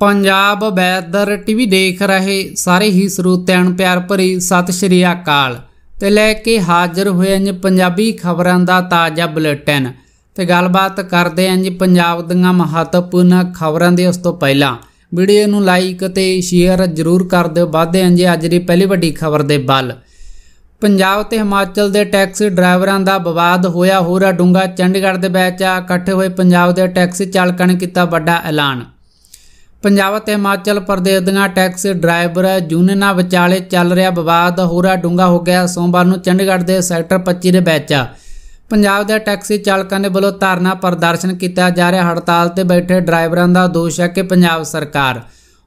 Punjab weather TV ਦੇਖ ਰਹੇ ਸਾਰੇ ਹੀ ਸਰੋਤਿਆਂ ਨੂੰ ਪਿਆਰ ਭਰੀ ਸਤਿ ਸ਼੍ਰੀ ਅਕਾਲ ਤੇ ਲੈ ਕੇ ਹਾਜ਼ਰ ਹੋਏ ਅੰਜ ਪੰਜਾਬੀ ਖਬਰਾਂ ਦਾ ਤਾਜ਼ਾ ਬੁਲੇਟਿਨ ਤੇ ਗੱਲਬਾਤ ਕਰਦੇ ਅੰਜ ਪੰਜਾਬ ਦੀਆਂ ਮਹੱਤਵਪੂਰਨ ਖਬਰਾਂ ਦੇ ਉਸ ਤੋਂ ਪਹਿਲਾਂ ਵੀਡੀਓ ਨੂੰ ਲਾਈਕ ਤੇ ਸ਼ੇਅਰ ਜ਼ਰੂਰ ਕਰ ਦਿਓ ਵਾਧੇ ਅੰਜ ਅੱਜ ਦੀ ਪਹਿਲੀ ਵੱਡੀ ਖਬਰ ਦੇ ਬਲ ਪੰਜਾਬ ਤੇ ਹਿਮਾਚਲ ਦੇ ਟੈਕਸੀ ਡਰਾਈਵਰਾਂ ਦਾ ਵਿਵਾਦ ਹੋਇਆ ਹੋਰਾ ਡੂੰਗਾ ਚੰਡੀਗੜ੍ਹ ਦੇ ਵਿੱਚ ਇਕੱਠੇ ਹੋਏ ਪੰਜਾਬ ਦੇ ਟੈਕਸੀ ਚਾਲਕਾਂ ਨੇ ਕੀਤਾ ਵੱਡਾ ਐਲਾਨ ਪੰਜਾਬ ਅਤੇ ਹਿਮਾਚਲ ਪ੍ਰਦੇਸ਼ ਦੀਆਂ ਟੈਕਸੀ ਡਰਾਈਵਰ ਯੂਨੀਅਨਾਂ ਵਿਚਾਲੇ ਚੱਲ ਰਿਹਾ ਵਿਵਾਦ ਹੋਰਾ ਡੂੰਗਾ ਹੋ ਗਿਆ ਸੋਮਵਾਰ ਨੂੰ ਚੰਡੀਗੜ੍ਹ ਦੇ ਸੈਕਟਰ 25 ਦੇ ਵਿੱਚ ਪੰਜਾਬ ਦੇ ਟੈਕਸੀ ਚਾਲਕਾਂ ਨੇ ਵੱਲੋਂ ਧਰਨਾ ਪ੍ਰਦਰਸ਼ਨ ਕੀਤਾ ਜਾ ਰਿਹਾ ਹੜਤਾਲ ਤੇ ਬੈਠੇ ਡਰਾਈਵਰਾਂ ਦਾ ਦੋਸ਼ ਹੈ ਕਿ ਪੰਜਾਬ ਸਰਕਾਰ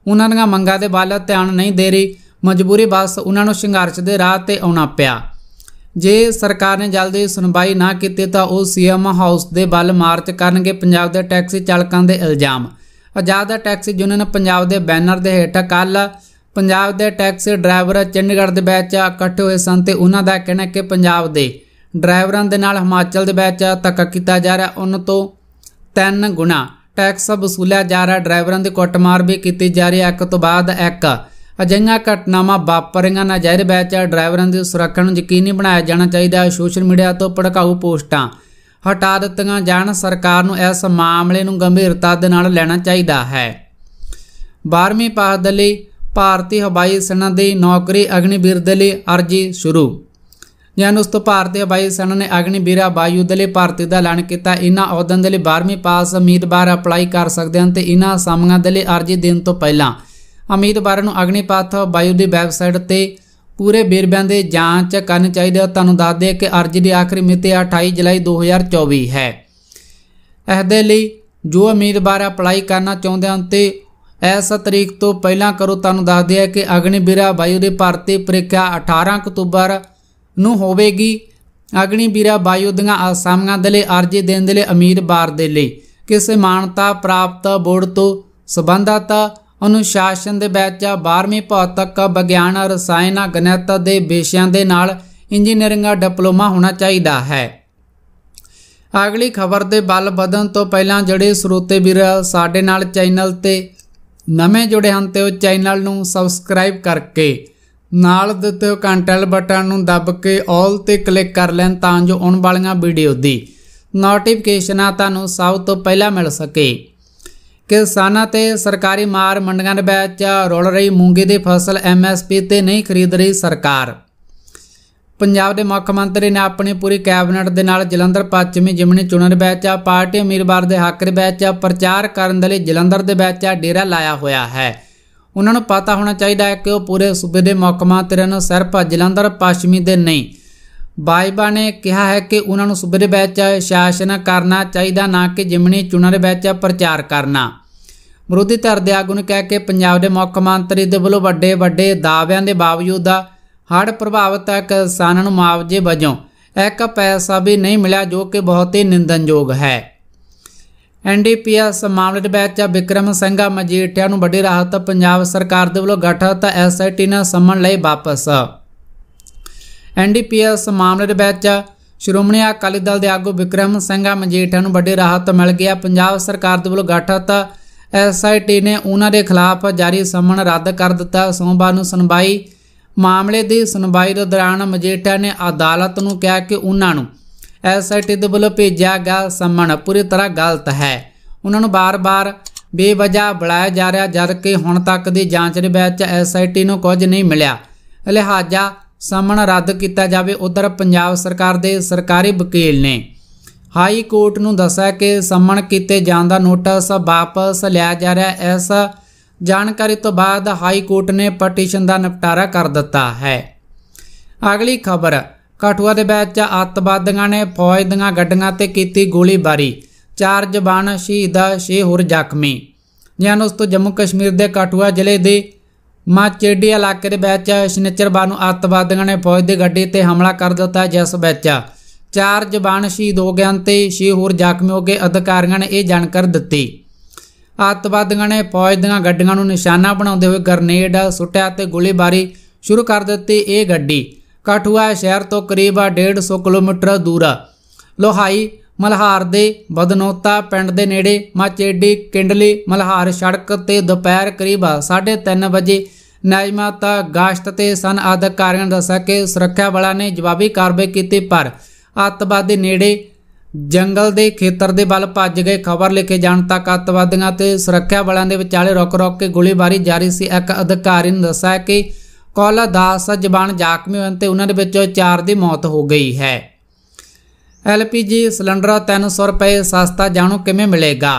ਉਹਨਾਂ ਦੀਆਂ ਮੰਗਾਂ ਦੇ ਵੱਲ ਧਿਆਨ ਨਹੀਂ ਦੇ ਰਹੀ ਮਜਬੂਰੀ ਬਸ ਉਹਨਾਂ ਨੂੰ ਸੰਘਰਸ਼ ਦੇ ਰਾਹ ਤੇ ਆਉਣਾ ਪਿਆ ਜੇ ਸਰਕਾਰ ਨੇ ਜਲਦੀ ਸੁਣਵਾਈ ਨਾ ਕੀਤੀ ਤਾਂ ਉਹ ਸੀਐਮ ਹਾਊਸ ਦੇ ਵੱਲ ਮਾਰਚ ਕਰਨਗੇ ਪੰਜਾਬ ਦੇ ਟੈਕਸੀ ਚਾਲਕਾਂ ਦੇ ਇਲਜ਼ਾਮ ਆਜ਼ਾਦ ਟੈਕਸੀ ਯੂਨੀਅਨ ਪੰਜਾਬ ਦੇ ਬੈਨਰ ਦੇ ਹੇਠ ਕੱਲ ਪੰਜਾਬ ਦੇ ਟੈਕਸੀ ਡਰਾਈਵਰ ਚੰਡੀਗੜ੍ਹ ਦੇ ਵਿੱਚ ਇਕੱਠੇ ਹੋਏ ਸਨ ਤੇ ਉਹਨਾਂ ਦਾ ਕਹਿਣਾ ਕਿ ਪੰਜਾਬ ਦੇ ਡਰਾਈਵਰਾਂ ਦੇ ਨਾਲ ਹਿਮਾਚਲ ਦੇ ਵਿੱਚ ਧੱਕਾ ਕੀਤਾ ਜਾ ਰਿਹਾ ਉਹਨਾਂ ਤੋਂ 3 ਗੁਣਾ ਟੈਕਸ ਵਸੂਲਿਆ ਜਾ ਰਿਹਾ ਡਰਾਈਵਰਾਂ ਦੇ ਕੁੱਟਮਾਰ ਵੀ ਕੀਤੀ ਜਾ ਰਹੀ ਹੈ ਇੱਕ ਤੋਂ ਬਾਅਦ ਇੱਕ ਅਜਿਹੀਆਂ ਘਟਨਾਵਾਂ ਵਾਪਰੀਆਂ ਨਾ ਜਾਇਰ ਵਿੱਚ ਡਰਾਈਵਰਾਂ ਦੀ ਸੁਰੱਖਿਆ ਨੂੰ ਯਕੀਨੀ ਬਣਾਇਆ ਜਾਣਾ ਚਾਹੀਦਾ ਹੈ ਸੋਸ਼ਲ ਮੀਡੀਆ ਤੋਂ ਭੜਕਾਊ ਪੋਸਟਾਂ ਹਟਾ ਦਿੱਤੀਆਂ ਜਾਣ ਸਰਕਾਰ ਨੂੰ ਇਸ ਮਾਮਲੇ ਨੂੰ ਗੰਭੀਰਤਾ ਦੇ ਨਾਲ ਲੈਣਾ ਚਾਹੀਦਾ ਹੈ 12ਵੀਂ ਪਾਸ ਦੇ ਲਈ ਭਾਰਤੀ ਹਵਾਈ ਸੈਨਾ ਦੀ ਨੌਕਰੀ ਅਗਨੀਵੀਰ ਦੇ ਲਈ ਅਰਜੀ ਸ਼ੁਰੂ ਜਨ ਉਸ ਤੋਂ ਭਾਰਤੀ ਹਵਾਈ ਸੈਨਾ ਨੇ ਅਗਨੀਵੀਰਾ ਬਾਯੂ ਦੇ ਲਈ ਭਾਰਤੀ ਦਾ ਐਲਾਨ ਕੀਤਾ ਇਹਨਾਂ ਅਹੁਦਿਆਂ ਦੇ ਲਈ 12ਵੀਂ ਪਾਸ ਉਮੀਦਵਾਰ ਅਪਲਾਈ ਕਰ ਸਕਦੇ ਹਨ ਤੇ ਇਹਨਾਂ ਸਾਮੀਆਂ ਦੇ ਲਈ ਅਰਜੀ ਦੇਣ ਤੋਂ ਪਹਿਲਾਂ ਉਮੀਦਵਾਰਾਂ ਨੂੰ ਅਗਨੀਪਾਥ ਬਾਯੂ ਦੀ ਵੈਬਸਾਈਟ ਤੇ ਪੂਰੇ ਬੇਰਬਿਆਂ ਦੇ ਜਾਂਚ ਕਰਨ ਚਾਹੀਦੇ ਤੁਹਾਨੂੰ ਦੱਸ ਦੇ ਕਿ ਅਰਜ਼ੀ ਦੀ ਆਖਰੀ ਮਿਤੀ 28 ਜੁਲਾਈ 2024 ਹੈ ਇਸ ਦੇ ਲਈ ਜੋ ਉਮੀਦਵਾਰ ਅਪਲਾਈ ਕਰਨਾ ਚਾਹੁੰਦੇ ਹਨ ਤੇ ਇਸ ਤਰੀਕ ਤੋਂ ਪਹਿਲਾਂ ਕਰੋ ਤੁਹਾਨੂੰ ਦੱਸ ਦਿਆ ਕਿ ਬੀਰਾ ਵਾਯੂ ਦੀ ਭਰਤੀ ਪ੍ਰੀਖਿਆ 18 ਅਕਤੂਬਰ ਨੂੰ ਹੋਵੇਗੀ ਬੀਰਾ ਵਾਯੂ ਦੀਆਂ ਆਸਾਮੀਆਂ ਦੇ ਲਈ ਅਰਜ਼ੀ ਦੇਣ ਦੇ ਲਈ ਉਮੀਦਵਾਰ ਦੇ ਲਈ ਕਿਸੇ ਮਾਨਤਾ ਪ੍ਰਾਪਤ ਬੋਰਡ ਤੋਂ ਸਬੰਧਤ ਅਨੁਸ਼ਾਸਨ ਦੇ ਵਿੱਚ 12ਵੀਂ ਭੌਤਿਕ ਵਿਗਿਆਨ ਰਸਾਇਣ ਗਣਿਤ ਦੇ ਵਿਸ਼ਿਆਂ ਦੇ ਨਾਲ ਇੰਜੀਨੀਅਰਿੰਗ ਦਾ ਡਿਪਲੋਮਾ ਹੋਣਾ ਚਾਹੀਦਾ ਹੈ ਅਗਲੀ ਖਬਰ ਦੇ ਬਲ ਵਧਣ ਤੋਂ ਪਹਿਲਾਂ ਜਿਹੜੇ ਸਰੋਤੇ ਵੀਰ ਸਾਡੇ ਨਾਲ ਚੈਨਲ ਤੇ ਨਵੇਂ ਜੁੜੇ ਹਨ ਤੇ ਉਹ ਚੈਨਲ ਨੂੰ ਸਬਸਕ੍ਰਾਈਬ ਕਰਕੇ ਨਾਲ ਦਿੱਤੇ ਕੰਟੈਲ ਬਟਨ ਨੂੰ ਦਬ ਕੇ 올 ਤੇ ਕਲਿੱਕ ਕਰ ਲੈਣ ਤਾਂ ਜੋ ਆਉਣ ਵਾਲੀਆਂ ਵੀਡੀਓ ਦੀ ਨੋਟੀਫਿਕੇਸ਼ਨਾਂ ਤੁਹਾਨੂੰ ਸਭ ਤੋਂ ਪਹਿਲਾਂ ਮਿਲ ਸਕੇ ਕਿਸਾਨਾਂ ਤੇ ਸਰਕਾਰੀ ਮਾਰ ਮੰਡੀਆਂ ਦੇ ਵਿੱਚ ਰੁਲ ਰਹੀ ਮੂੰਗੀ ਦੀ ਫਸਲ ਐਮਐਸਪੀ ਤੇ ਨਹੀਂ ਖਰੀਦ ਰਹੀ ਸਰਕਾਰ ਪੰਜਾਬ ਦੇ ਮੁੱਖ ਮੰਤਰੀ ਨੇ ਆਪਣੀ ਪੂਰੀ ਕੈਬਨਿਟ ਦੇ ਨਾਲ ਜਲੰਧਰ ਪੱਛਮੀ ਜਿਮਣੀ ਚੁਣਨ ਦੇ ਵਿੱਚ ਪਾਰਟੀ ਉਮੀਦਵਾਰ ਦੇ ਹੱਕ ਦੇ ਵਿੱਚ ਪ੍ਰਚਾਰ ਕਰਨ ਦੇ ਲਈ ਜਲੰਧਰ ਦੇ ਵਿੱਚ ਡੇਰਾ ਲਾਇਆ ਹੋਇਆ ਹੈ ਉਹਨਾਂ ਨੂੰ ਪਤਾ ਹੋਣਾ ਚਾਹੀਦਾ ਹੈ ਕਿ ਉਹ ਪੂਰੇ ਸੂਬੇ ਦੇ ਮੁੱਖ ਮੰਤਰੀ ਨੂੰ ਸਿਰਫ ਜਲੰਧਰ ਪੱਛਮੀ ਦੇ ਨਹੀਂ ਬਾਈਬਾ ਨੇ ਕਿਹਾ ਹੈ ਕਿ ਉਹਨਾਂ ਨੂੰ ਸੂਬੇ ਦੇ ਵਿੱਚ ਸ਼ਾਸਨ ਕਰਨਾ ਚਾਹੀਦਾ ਨਾ ਕਿ ਜਿਮਣੀ ਚੁਣਾਂ ਦੇ ਵਿੱਚ ਪ੍ਰਚਾਰ ਕਰਨਾ ਵਿਰੋਧੀ ਧਿਰ ਦੇ ਆਗੂ ਨੇ ਕਿਹਾ ਕਿ ਪੰਜਾਬ ਦੇ ਮੁੱਖ ਮੰਤਰੀ ਦੇ ਵੱਲੋਂ ਵੱਡੇ ਵੱਡੇ ਦਾਅਵਿਆਂ ਦੇ ਬਾਵਜੂਦ ਹੜ੍ਹ ਪ੍ਰਭਾਵਿਤ ਕਿਸਾਨਾਂ ਨੂੰ ਮੁਆਵਜ਼ੇ ਵਜੋਂ ਇੱਕ ਪੈਸਾ ਵੀ ਨਹੀਂ ਮਿਲਿਆ ਜੋ ਕਿ ਬਹੁਤ ਹੀ ਨਿੰਦਨਯੋਗ ਹੈ ਐਨਡੀਪੀਐਸ ਮਾਮਲੇ ਦੇ ਵਿੱਚ ਵਿਕਰਮ ਸਿੰਘਾ ਮਜੀਠਿਆ ਨੂੰ ਵੱਡੀ ਰਾਹਤ ਪੰਜਾਬ ਸਰਕਾਰ ਦੇ ਵੱਲੋਂ ਗਠਿਤ ਐਸਆਈਟੀ ਨਾਲ ਸੰਮਣ ਲਈ ਵਾਪਸ ਐਨਡੀਪੀਐਸ ਮਾਮਲੇ ਦੇ ਵਿੱਚ ਸ਼੍ਰੋਮਣੀ ਅਕਾਲੀ ਦਲ ਦੇ ਆਗੂ ਵਿਕਰਮ ਸਿੰਘਾ ਮਜੀਠਾ ਨੂੰ ਵੱਡੀ ਰਾਹਤ ਮਿਲ ਗਿਆ ਪੰਜਾਬ ਸਰਕਾਰ ਦੇ ਵੱਲੋਂ ਗਠਿਤ ਐਸਆਈਟੀ ਨੇ ਉਹਨਾਂ ਦੇ ਖਿਲਾਫ ਜਾਰੀ ਸਮਨ ਰੱਦ ਕਰ ਦਿੱਤਾ ਸੋਮਵਾਰ ਨੂੰ ਸੁਣਵਾਈ ਮਾਮਲੇ ਦੀ ਸੁਣਵਾਈ ਦੇ ਦੌਰਾਨ ਮਜੀਠਾ ਨੇ ਅਦਾਲਤ ਨੂੰ ਕਿਹਾ ਕਿ ਉਹਨਾਂ ਨੂੰ ਐਸਆਈਟੀ ਦੇ ਵੱਲੋਂ ਭੇਜਿਆ ਗਿਆ ਸਮਨ ਪੂਰੀ ਤਰ੍ਹਾਂ ਗਲਤ ਹੈ ਉਹਨਾਂ ਨੂੰ ਬਾਰ-ਬਾਰ ਬੇਵਜ੍ਹਾ ਬੁਲਾਇਆ ਜਾ ਰਿਹਾ ਜਦ ਕਿ ਹੁਣ ਤੱਕ ਦੀ ਜਾਂਚ ਦੇ ਵਿੱਚ ਐਸਆਈਟੀ ਨੂੰ ਕੁਝ ਨਹੀਂ ਮਿਲਿਆ ਲਿਹਾਜ਼ਾ ਸਾਹਮਣਾ ਰੱਦ ਕੀਤਾ ਜਾਵੇ ਉਧਰ ਪੰਜਾਬ ਸਰਕਾਰ ਦੇ ਸਰਕਾਰੀ ਵਕੀਲ ਨੇ ਹਾਈ ਕੋਰਟ ਨੂੰ ਦੱਸਿਆ ਕਿ ਸਾਹਮਣ ਕੀਤੇ ਜਾਣ ਦਾ ਨੋਟਿਸ ਵਾਪਸ ਲਿਆ ਜਾ ਰਿਹਾ ਹੈ ਇਸ ਜਾਣਕਾਰੀ ਤੋਂ ਬਾਅਦ ਹਾਈ ਕੋਰਟ ਨੇ ਪਟੀਸ਼ਨ ਦਾ ਨਿਪਟਾਰਾ ਕਰ ਦਿੱਤਾ ਹੈ ਅਗਲੀ ਖਬਰ ਕਠੂਆ ਦੇ ਵਿੱਚ ਅੱਤਵਾਦੀਆਂ ਨੇ ਫੌਜ ਦੀਆਂ ਗੱਡੀਆਂ ਤੇ ਕੀਤੀ ਗੋਲੀਬਾਰੀ ਚਾਰ ਜਵਾਨ ਸ਼ਹੀਦ 6 ਹੋਰ ਜ਼ਖਮੀ ਜਾਨੋਸ ਤੋਂ ਜੰਮੂ ਕਸ਼ਮੀਰ ਦੇ ਕਠੂਆ ਜ਼ਿਲ੍ਹੇ ਦੇ ਮਾਚੇਡੀ ਇਲਾਕੇ ਦੇ ਵਿੱਚ ਸ਼ਨਿਚਰਵਾਰ ਨੂੰ ਅੱਤਵਾਦੀਆਂ ਨੇ ਫੌਜ ਦੀ ਗੱਡੀ ਤੇ ਹਮਲਾ ਕਰ ਦਿੱਤਾ ਜਿਸ ਵਿੱਚ ਚਾਰ ਜਵਾਨ ਸ਼ਹੀਦ ਹੋ ਗਏ ਤੇ 6 ਹੋਰ ਜ਼ਖਮੀ ਹੋ ਗਏ ਅਧਿਕਾਰੀਆਂ ਨੇ ਇਹ ਜਾਣਕਾਰੀ ਦਿੱਤੀ ਅੱਤਵਾਦੀਆਂ ਨੇ ਫੌਜ ਦੀਆਂ ਗੱਡੀਆਂ ਨੂੰ ਨਿਸ਼ਾਨਾ ਬਣਾਉਂਦੇ ਹੋਏ ਗਰਨੇਡ ਸੁੱਟਿਆ ਤੇ ਗੋਲੀਬਾਰੀ ਸ਼ੁਰੂ ਕਰ ਦਿੱਤੀ ਇਹ ਗੱਡੀ ਕਾਠੂਆ ਸ਼ਹਿਰ ਤੋਂ ਕਰੀਬ 150 ਕਿਲੋਮੀਟਰ ਦੂਰ ਲੋਹਾਈ ਮਲਹਾਰ ਦੇ ਬਦਨੋਤਾ ਪਿੰਡ ਦੇ ਨੇੜੇ ਮਾਚੇਡੀ ਕਿੰਡਲੀ ਮਲਹਾਰ ਸੜਕ ਤੇ ਦੁਪਹਿਰ ਕਰੀਬ 3:30 ਵਜੇ ਨਾਇਮਾਤ ਗਾਸ਼ਤ ਤੇ ਸਨ ਅਧਿਕਾਰੀਆਂ ਕਾਰਨ ਦੱਸਿਆ ਕਿ ਸੁਰੱਖਿਆ ਬਲਾਂ ਨੇ ਜਵਾਬੀ ਕਾਰਵਾਈ ਕੀਤੀ ਪਰ ਅੱਤਵਾਦੀ ਨੇੜੇ ਜੰਗਲ ਦੇ ਖੇਤਰ ਦੇ ਵੱਲ ਭੱਜ ਗਏ ਖਬਰ ਲਿਖੇ ਜਾਣ ਤੱਕ ਅੱਤਵਾਦੀਆਂ ਤੇ ਸੁਰੱਖਿਆ ਬਲਾਂ ਦੇ ਵਿਚਾਲੇ ਰੁਕ-ਰੁਕ ਕੇ ਗੋਲੀਬਾਰੀ ਜਾਰੀ ਸੀ ਇੱਕ ਅਧਿਕਾਰੀ ਨੇ ਦੱਸਿਆ ਕਿ ਕੌਲਾ ਦਾਸ ਜ਼ਬਾਨ ਜ਼ਖਮੀ ਹੋਣ ਤੇ ਉਹਨਾਂ ਦੇ ਵਿੱਚੋਂ ਚਾਰ ਦੀ ਮੌਤ ਹੋ ਗਈ ਹੈ ਐਲਪੀਜੀ ਸਿਲੰਡਰ 300 ਰੁਪਏ ਸਸਤਾ ਜਾਣੋ ਕਿਵੇਂ ਮਿਲੇਗਾ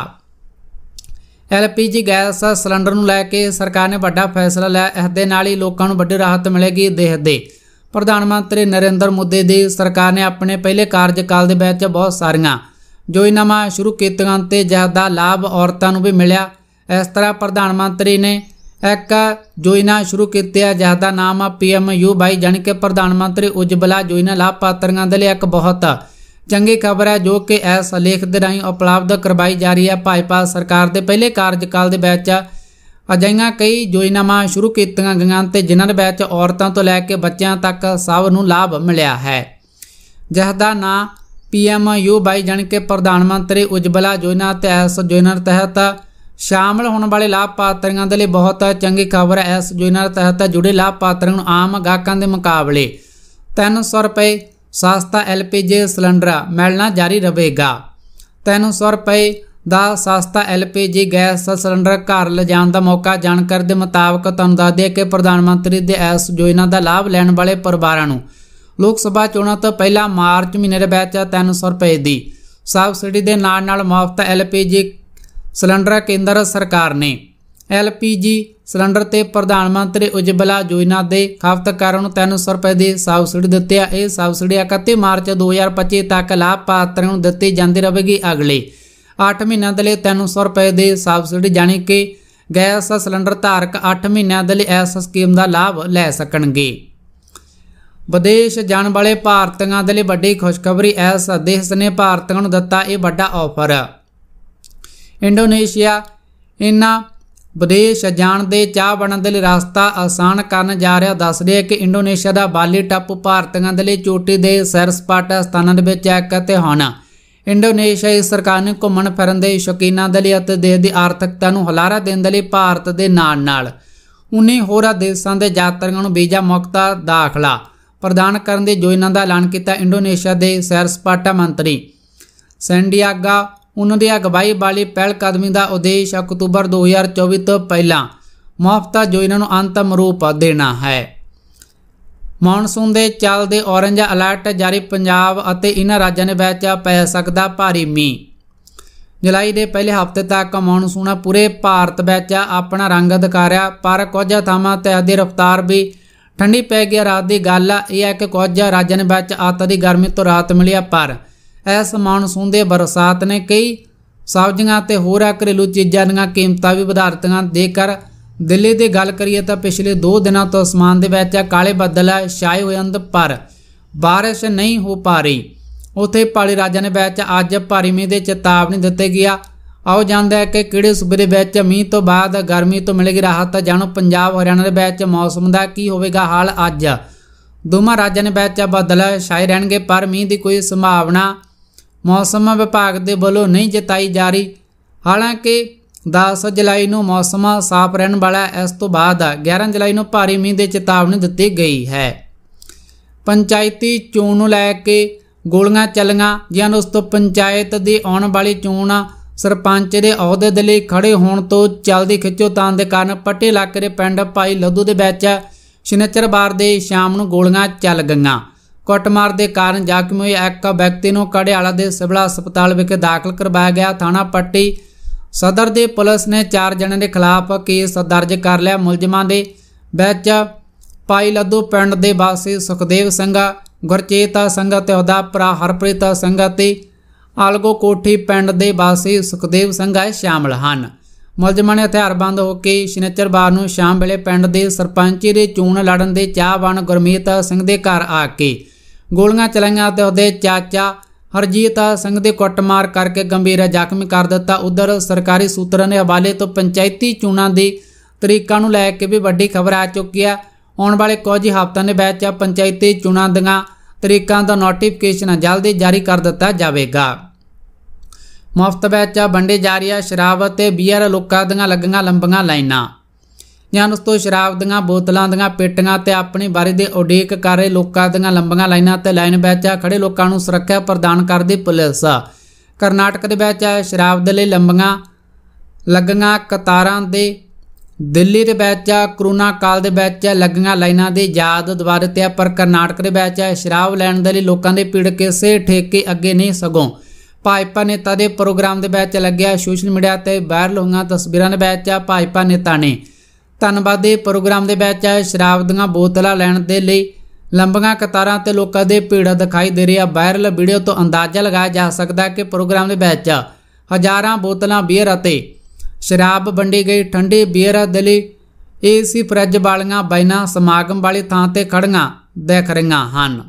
ਐਲਪੀਜੀ ਗੈਸ ਸਿਲੰਡਰ ਨੂੰ ਲੈ ਕੇ ਸਰਕਾਰ ਨੇ ਵੱਡਾ ਫੈਸਲਾ ਲਿਆ ਇਸ ਦੇ ਨਾਲ ਹੀ ਲੋਕਾਂ ਨੂੰ ਵੱਡੀ ਰਾਹਤ ਮਿਲੇਗੀ ਦੇ ਪ੍ਰਧਾਨ ਮੰਤਰੀ ਨਰਿੰਦਰ ਮੋਦੀ ਦੀ ਸਰਕਾਰ ਨੇ ਆਪਣੇ ਪਹਿਲੇ ਕਾਰਜਕਾਲ ਦੇ ਵਿੱਚ ਬਹੁਤ ਸਾਰੀਆਂ ਯੋਜਨਾਵਾਂ ਸ਼ੁਰੂ ਕੀਤੀਆਂ ਤੇ ਜਿਆਦਾ ਲਾਭ ਔਰਤਾਂ ਨੂੰ ਵੀ ਮਿਲਿਆ ਇਸ ਤਰ੍ਹਾਂ ਪ੍ਰਧਾਨ ਮੰਤਰੀ ਨੇ ਇੱਕ ਯੋਜਨਾ ਸ਼ੁਰੂ ਕੀਤੀ ਹੈ ਜਿਆਦਾ ਨਾਮ ਆ ਪੀਐਮਯੂ ਬਾਈ ਜਾਨਕੇ ਪ੍ਰਧਾਨ ਮੰਤਰੀ ਉਜਵਲਾ ਯੋਜਨਾ ਲਾਭਪਾਤਰੀਆਂ ਦੇ ਲਈ ਇੱਕ ਬਹੁਤ ਚੰਗੀ ਖਬਰ ਹੈ ਜੋ ਕਿ ਇਸ ਲੇਖ ਦੇ ਰਾਹੀਂ ਉਪਲਬਧ ਕਰਵਾਈ ਜਾ ਰਹੀ ਹੈ ਭਾਜਪਾ ਸਰਕਾਰ ਦੇ ਪਹਿਲੇ ਕਾਰਜਕਾਲ ਦੇ ਵਿੱਚ ਅਜਿਹੀਆਂ ਕਈ ਯੋਜਨਾਵਾਂ ਸ਼ੁਰੂ ਕੀਤੀਆਂ ਗਈਆਂ ਤੇ ਜਿਨ੍ਹਾਂ ਦੇ ਵਿੱਚ ਔਰਤਾਂ ਤੋਂ ਲੈ ਕੇ ਬੱਚਿਆਂ ਤੱਕ ਸਭ ਨੂੰ ਲਾਭ ਮਿਲਿਆ ਹੈ ਜਿਸ ਦਾ ਨਾਂ ਪੀਐਮ ਯੂ ਬਾਈ ਜਾਣ ਕੇ ਪ੍ਰਧਾਨ ਮੰਤਰੀ ਉਜਵਲਾ ਯੋਜਨਾ ਤੇ ਇਸ ਯੋਜਨਾ ਤਹਿਤ ਸ਼ਾਮਲ ਹੋਣ ਵਾਲੇ ਲਾਭਪਾਤਰੀਆਂ ਦੇ ਲਈ ਬਹੁਤ ਚੰਗੀ ਖਬਰ ਹੈ ਇਸ ਯੋਜਨਾ ਤਹਿਤ ਜੁੜੇ ਲਾਭਪਾਤਰੀਆਂ ਨੂੰ ਆਮ ਗਾਹਕਾਂ ਦੇ ਮੁਕਾਬਲੇ 300 ਰੁਪਏ ਸਸਤਾ ਐਲਪੀਜੀ ਸਿਲੰਡਰ ਮਿਲਣਾ ਜਾਰੀ ਰਹੇਗਾ 300 ਰੁਪਏ ਦਾ ਸਸਤਾ ਐਲਪੀਜੀ ਗੈਸ ਸਿਲੰਡਰ ਘਰ ਲਿਜਾਣ ਦਾ ਮੌਕਾ ਜਾਣਕਾਰੀ ਦੇ ਮੁਤਾਬਕ ਤੁਹਾਨੂੰ ਦੱਸ ਦਈਏ ਕਿ ਪ੍ਰਧਾਨ ਮੰਤਰੀ ਦੇ ਇਸ ਯੋਜਨਾ ਦਾ ਲਾਭ ਲੈਣ ਵਾਲੇ ਪਰਿਵਾਰਾਂ ਨੂੰ ਲੋਕ ਸਭਾ ਚੋਣਾਂ ਤੋਂ ਪਹਿਲਾਂ ਮਾਰਚ ਮਹੀਨੇ ਦੇ ਵਿੱਚ 300 ਰੁਪਏ ਦੀ ਸਬਸਿਡੀ ਦੇ ਨਾਲ ਨਾਲ ਮੁਫਤ ਐਲਪੀਜੀ ਸਿਲੰਡਰ ਕੇਂਦਰ ਸਰਕਾਰ ਨੇ ਐਲਪੀਜੀ ਸਿਲੰਡਰ ਤੇ ਪ੍ਰਧਾਨ ਮੰਤਰੀ ਉਜਵਲਾ ਯੋਜਨਾ ਦੇ ਖਪਤਕਾਰਾਂ ਨੂੰ 300 ਰੁਪਏ ਦੀ ਸਬਸਿਡੀ ਦਿੱਤੀ ਹੈ ਇਹ ਸਬਸਿਡੀ 31 ਮਾਰਚ 2025 ਤੱਕ ਲਾਭਪਾਤਰੀਆਂ ਨੂੰ ਦਿੱਤੀ ਜਾਂਦੀ ਰਹੇਗੀ ਅਗਲੇ 8 ਮਹੀਨਿਆਂ ਦੇ ਲਈ 300 ਰੁਪਏ ਦੀ ਸਬਸਿਡੀ ਜਾਣੀ ਕਿ ਗੈਸ ਸਿਲੰਡਰ ਧਾਰਕ 8 ਮਹੀਨਿਆਂ ਦੇ ਲਈ ਇਸ ਸਕੀਮ ਦਾ ਲਾਭ ਲੈ ਸਕਣਗੇ ਵਿਦੇਸ਼ ਜਾਣ ਵਾਲੇ ਭਾਰਤੀਆਂ ਦੇ ਲਈ ਵੱਡੀ ਖੁਸ਼ਖਬਰੀ ਇਸ ਦੇਸ਼ ਨੇ ਭਾਰਤੀਆਂ ਨੂੰ ਦਿੱਤਾ ਇਹ ਵੱਡਾ ਆਫਰ ਇੰਡੋਨੇਸ਼ੀਆ ਇਨਾ ਵਿਦੇਸ਼ ਜਾਣ ਦੇ ਚਾਹ ਬਣਨ ਦੇ ਲਈ ਰਸਤਾ ਆਸਾਨ ਕਰਨ ਜਾ ਰਿਹਾ ਦੱਸ ਰਿਹਾ ਕਿ ਇੰਡੋਨੇਸ਼ੀਆ ਦਾ ਬਾਲੀ ਟੱਪ ਭਾਰਤੀਆਂ ਦੇ ਲਈ ਚੋਟੀ ਦੇ ਸੈਰ ਸਪਾਟਾ ਸਥਾਨਾਂ ਦੇ ਵਿੱਚ ਇੱਕ ਅਤੇ ਹੋਣਾ ਇੰਡੋਨੇਸ਼ੀਆਈ ਸਰਕਾਰ ਨੇ ਘੁੰਮਣ ਫਿਰਨ ਦੇ ਸ਼ੌਕੀਨਾਂ ਦੇ ਲਈ ਅਤੇ ਦੇਸ਼ ਦੀ ਆਰਥਿਕਤਾ ਨੂੰ ਹਲਾਰਾ ਦੇਣ ਦੇ ਲਈ ਭਾਰਤ ਦੇ ਨਾਲ ਨਾਲ ਉਨੇ ਹੋਰਾਂ ਦੇਸ਼ਾਂ ਦੇ ਯਾਤਰੀਆਂ ਨੂੰ ਵੀਜ਼ਾ ਮੁਕਤਾ ਦਾਖਲਾ ਪ੍ਰਦਾਨ ਕਰਨ ਦੀ ਯੋਜਨਾ ਦਾ ਐਲਾਨ ਕੀਤਾ ਇੰਡੋਨੇਸ਼ੀਆ ਦੇ ਸੈਰ ਸਪਾਟਾ ਮੰਤਰੀ ਸੈਂਡੀਆਗਾ ਉਹਨਾਂ ਦੇ ਅਗਵਾਈ ਵਾਲੀ ਪਹਿਲ ਕਦਮੀ ਦਾ ਉਦੇਸ਼ ਅਕਤੂਬਰ 2024 ਤੋਂ ਪਹਿਲਾਂ ਮੁਆਫਤਾ ਇਹਨਾਂ ਨੂੰ ਅੰਤਮ ਰੂਪ ਦੇਣਾ ਹੈ ਮੌਨਸੂਨ ਦੇ ਚੱਲਦੇ ਔਰੰਜ ਅਲਰਟ ਜਾਰੀ ਪੰਜਾਬ ਅਤੇ ਇਹਨਾਂ ਰਾਜਾਂ ਦੇ ਵਿੱਚ ਪੈ ਸਕਦਾ ਭਾਰੀ ਮੀਂਹ ਜੁਲਾਈ ਦੇ ਪਹਿਲੇ ਹਫ਼ਤੇ ਤੱਕ ਮੌਨਸੂਨ ਪੂਰੇ ਭਾਰਤ ਵਿੱਚ ਆਪਣਾ ਰੰਗ ਦਿਖਾਰਿਆ ਪਰ ਕੁਝ ਥਾਵਾਂ ਤੇ ਅਧੀ ਰਫ਼ਤਾਰ ਵੀ ਠੰਡੀ ਪੈ ਗਿਆ ਰਾਤ ਦੀ ਗੱਲ ਇਹ ਹੈ ਕਿ ਕੁਝ ਰਾਜਾਂ ਵਿੱਚ ਅੱਤ ਦੀ ਗਰਮੀ ਤੋਂ ਰਾਤ ਮਿਲਿਆ ਪਰ ਇਸ ਮਾਨਸੂਨ ਦੇ ਬਰਸਾਤ ਨੇ ਕਈ ਸਬਜ਼ੀਆਂ ਤੇ ਹੋਰ ਘਰੇਲੂ ਚੀਜ਼ਾਂ ਦੀਆਂ ਕੀਮਤਾਂ ਵੀ ਵਧਾ ਦਿੱਤੀਆਂ ਦੇਖਰ ਦਿੱਲੀ ਦੀ ਗੱਲ ਕਰੀਏ ਤਾਂ ਪਿਛਲੇ 2 ਦਿਨਾਂ ਤੋਂ ਅਸਮਾਨ ਦੇ ਵਿੱਚ ਕਾਲੇ ਬੱਦਲ ਛਾਏ ਹੋਏ ਹਨ ਪਰ بارش ਨਹੀਂ ਹੋ ਪਾ ਰਹੀ ਉਥੇ ਪਾਲੀ ਰਾਜਾਂ ਦੇ ਵਿੱਚ ਅੱਜ ਭਾਰੀ ਮੀਂਹ ਦੇ ਚੇਤਾਵਨੀ ਦਿੱਤੇ ਗਿਆ ਆਓ ਜਾਂਦਾ ਹੈ ਕਿ ਕਿਹੜੇ ਸੂਬੇ ਦੇ ਵਿੱਚ ਮੀਂਹ ਤੋਂ ਬਾਅਦ ਗਰਮੀ ਤੋਂ ਮਿਲੇਗੀ ਰਾਹਤ ਜਾਣੋ ਪੰਜਾਬ ਹਰਿਆਣਾ ਦੇ ਵਿੱਚ ਮੌਸਮ ਦਾ ਕੀ ਹੋਵੇਗਾ ਹਾਲ ਅੱਜ ਦੋਵਾਂ ਰਾਜਾਂ ਦੇ ਵਿੱਚ ਬੱਦਲ ਛਾਏ ਰਹਿਣਗੇ ਪਰ ਮੀਂਹ ਦੀ ਕੋਈ ਸੰਭਾਵਨਾ ਮੌਸਮ ਵਿਭਾਗ ਦੇ ਵੱਲੋਂ ਨਹੀਂ ਜਤਾਈ ਜਾ ਰਹੀ ਹਾਲਾਂਕਿ 10 ਜੁਲਾਈ ਨੂੰ ਮੌਸਮ ਸਾਫ਼ ਰਹਿਣ ਵਾਲਾ ਇਸ ਤੋਂ ਬਾਅਦ 11 ਜੁਲਾਈ ਨੂੰ ਭਾਰੀ ਮੀਂਹ ਦੀ ਚੇਤਾਵਨੀ ਦਿੱਤੀ ਗਈ ਹੈ ਪੰਚਾਇਤੀ ਚੋਣ ਨੂੰ ਲੈ ਕੇ ਗੋਲੀਆਂ ਚੱਲੀਆਂ ਜਿਨ੍ਹਾਂ ਉਸ ਤੋਂ ਪੰਚਾਇਤ ਦੀ ਆਉਣ ਵਾਲੀ ਚੋਣ ਸਰਪੰਚ ਦੇ ਅਹੁਦੇ ਦੇ ਲਈ ਖੜੇ ਹੋਣ ਤੋਂ ਚੱਲਦੀ ਤਾਂ ਦੇ ਕਾਰਨ ਪੱਟੇ ਲੱਕਰੇ ਪਿੰਡ ਭਾਈ ਲੱਦੂ ਦੇ ਵਿੱਚ ਸ਼ਨੀਚਰਵਾਰ ਦੇ ਸ਼ਾਮ ਨੂੰ ਗੋਲੀਆਂ ਚੱਲ ਗਈਆਂ ਕੁੱਟਮਾਰ ਦੇ ਕਾਰਨ ਜ਼ਖਮੀ ਹੋਏ ਇੱਕ ਵਿਅਕਤੀ ਨੂੰ ਕੜਿਆਲਾ ਦੇ ਸਿਵਲ ਹਸਪਤਾਲ ਵਿਖੇ ਦਾਖਲ ਕਰਵਾਇਆ ਗਿਆ ਥਾਣਾ ਪੱਟੀ ਸਦਰ ਦੇ ਪੁਲਿਸ ਨੇ ਚਾਰ ਜਣਿਆਂ ਦੇ ਖਿਲਾਫ ਕੇਸ ਦਰਜ ਕਰ ਲਿਆ ਮੁਲਜ਼ਮਾਂ ਦੇ ਵਿੱਚ ਪਾਈ ਲੱਦੂ ਪਿੰਡ ਦੇ ਵਾਸੀ ਸੁਖਦੇਵ ਸਿੰਘ ਗੁਰਚੇਤਾ ਸਿੰਘ ਤੇ ਉਹਦਾ ਭਰਾ ਹਰਪ੍ਰੀਤ ਸਿੰਘ ਤੇ ਆਲਗੋ ਕੋਠੀ ਪਿੰਡ ਦੇ ਵਾਸੀ ਸੁਖਦੇਵ ਸਿੰਘ ਆਏ ਸ਼ਾਮਲ ਹਨ ਮੁਲਜ਼ਮਾਂ ਨੇ ਹਥਿਆਰਬੰਦ ਹੋ ਕੇ ਸ਼ਨੀਚਰਵਾਰ ਨੂੰ ਸ਼ਾਮ ਵੇਲੇ ਪਿੰਡ ਦੇ ਸਰਪੰਚੀ ਦੇ ਚੋਣ ਲੜਨ ਦੇ ਚਾਹਵਾਨ ਗੁਰਮੀਤ ਸਿੰਘ ਦੇ ਘਰ ਆ ਕੇ ਗੋਲੀਆਂ ਚਲਾਈਆਂ ਤੇ ਉਹਦੇ ਚਾਚਾ ਹਰਜੀਤ ਸਿੰਘ ਦੇ ਕੁੱਟਮਾਰ ਕਰਕੇ ਗੰਭੀਰ ਜ਼ਖਮੀ ਕਰ ਦਿੱਤਾ ਉਧਰ ਸਰਕਾਰੀ ਸੂਤਰਾਂ ਨੇ ਹਵਾਲੇ ਤੋਂ ਪੰਚਾਇਤੀ ਚੋਣਾਂ ਦੀ ਤਰੀਕਾਂ ਨੂੰ ਲੈ ਕੇ ਵੀ ਵੱਡੀ ਖਬਰ ਆ ਚੁੱਕੀ ਹੈ ਆਉਣ ਵਾਲੇ ਕੁਝ ਹਫ਼ਤਿਆਂ ਦੇ ਵਿੱਚ ਪੰਚਾਇਤੀ ਚੋਣਾਂ ਦੀਆਂ ਤਰੀਕਾਂ ਦਾ ਨੋਟੀਫਿਕੇਸ਼ਨ ਜਲਦੀ ਜਾਰੀ ਕਰ ਦਿੱਤਾ ਜਾਵੇਗਾ ਮੁਫਤ ਵਿੱਚ ਵੰਡੇ ਜਾ ਰਹੀਆਂ ਸ਼ਰਾਬ ਤੇ ਬੀਅਰ ਲੋਕਾਂ ਦੀਆਂ ਲੱਗੀਆਂ ਲੰਬੀਆਂ ਲਾਈਨਾਂ ਜਾਂ ਉਸ ਤੋਂ ਸ਼ਰਾਬ ਦੀਆਂ ਬੋਤਲਾਂ ਦੀਆਂ ਪੇਟੀਆਂ ਤੇ ਆਪਣੇ ਬਾਰੇ ਦੇ ਉਡੀਕ ਕਰ ਰਹੇ ਲੋਕਾਂ ਦੀਆਂ ਲੰਬੀਆਂ ਲਾਈਨਾਂ ਤੇ ਲਾਈਨ ਵਿੱਚ ਖੜੇ ਲੋਕਾਂ ਨੂੰ ਸੁਰੱਖਿਆ ਪ੍ਰਦਾਨ ਕਰਦੀ ਪੁਲਿਸ ਕਰਨਾਟਕ ਦੇ ਵਿੱਚ ਸ਼ਰਾਬ ਦੇ ਲਈ ਲੰਬੀਆਂ ਲੱਗੀਆਂ ਕਤਾਰਾਂ ਦੇ ਦਿੱਲੀ ਦੇ ਵਿੱਚ ਕਰੋਨਾ ਕਾਲ ਦੇ ਵਿੱਚ ਲੱਗੀਆਂ ਲਾਈਨਾਂ ਦੇ ਯਾਦ ਦੁਆਰੇ ਤੇ ਪਰ ਕਰਨਾਟਕ ਦੇ ਵਿੱਚ ਸ਼ਰਾਬ ਲੈਣ ਦੇ ਲਈ ਲੋਕਾਂ ਦੇ ਪੀੜ ਕਿਸੇ ਠੇਕੇ ਅੱਗੇ ਨਹੀਂ ਸਗੋਂ ਭਾਜਪਾ ਨੇਤਾ ਦੇ ਪ੍ਰੋਗਰਾਮ ਦੇ ਵਿੱਚ ਲੱਗਿਆ ਸੋਸ਼ਲ ਮੀਡੀਆ ਤੇ ਵਾਇਰਲ ਹੋਈਆਂ ਤਸਵੀਰਾਂ ਦੇ ਵਿੱਚ ਭਾਜਪਾ ਨੇਤਾ ਨੇ ਧੰਨਵਾਦ ਦੇ ਪ੍ਰੋਗਰਾਮ ਦੇ ਵਿੱਚ ਸ਼ਰਾਬ ਦੀਆਂ ਬੋਤਲਾਂ ਲੈਣ ਦੇ ਲਈ ਲੰਬੀਆਂ ਕਤਾਰਾਂ ਤੇ ਲੋਕਾਂ ਦੇ ਭੀੜਾ ਦਿਖਾਈ ਦੇ ਰਿਹਾ ਵਾਇਰਲ ਵੀਡੀਓ ਤੋਂ ਅੰਦਾਜ਼ਾ ਲਗਾਇਆ ਜਾ ਸਕਦਾ ਹੈ ਕਿ ਪ੍ਰੋਗਰਾਮ ਦੇ ਵਿੱਚ ਹਜ਼ਾਰਾਂ ਬੋਤਲਾਂ ਬੀਅਰ ਅਤੇ ਸ਼ਰਾਬ ਵੰਡੀ ਗਈ ਠੰਡੇ ਬੀਅਰ ਦੇ ਲਈ ਏਸੀ ਫਰਿੱਜ ਵਾਲੀਆਂ ਬੈਨਾ ਸਮਾਗਮ ਵਾਲੀ ਥਾਂ ਤੇ ਖੜੀਆਂ ਦੇਖ ਰਹੀਆਂ ਹਨ